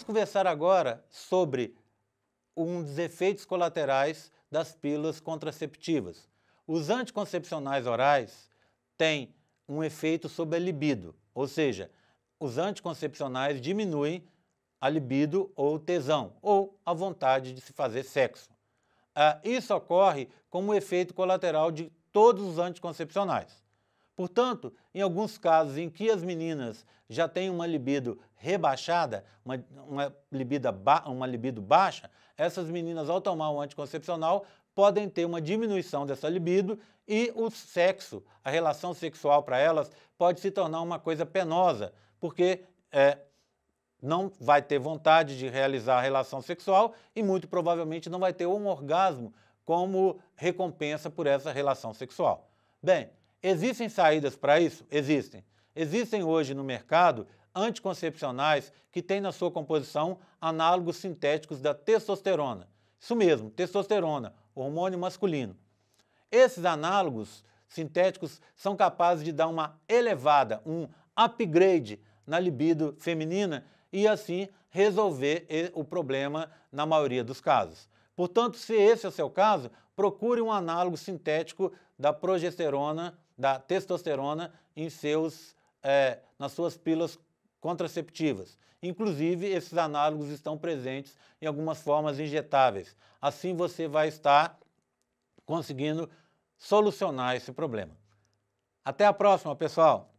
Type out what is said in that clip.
vamos conversar agora sobre um dos efeitos colaterais das pílulas contraceptivas. Os anticoncepcionais orais têm um efeito sobre a libido, ou seja, os anticoncepcionais diminuem a libido ou tesão, ou a vontade de se fazer sexo. Ah, isso ocorre como efeito colateral de todos os anticoncepcionais. Portanto, em alguns casos em que as meninas já têm uma libido rebaixada, uma, uma, libido, ba, uma libido baixa, essas meninas, ao tomar o anticoncepcional, podem ter uma diminuição dessa libido e o sexo, a relação sexual para elas, pode se tornar uma coisa penosa, porque é, não vai ter vontade de realizar a relação sexual e muito provavelmente não vai ter um orgasmo como recompensa por essa relação sexual. Bem, Existem saídas para isso? Existem. Existem hoje no mercado anticoncepcionais que têm na sua composição análogos sintéticos da testosterona. Isso mesmo, testosterona, hormônio masculino. Esses análogos sintéticos são capazes de dar uma elevada, um upgrade na libido feminina e assim resolver o problema na maioria dos casos. Portanto, se esse é o seu caso, procure um análogo sintético da progesterona da testosterona em seus, é, nas suas pílulas contraceptivas. Inclusive, esses análogos estão presentes em algumas formas injetáveis. Assim, você vai estar conseguindo solucionar esse problema. Até a próxima, pessoal!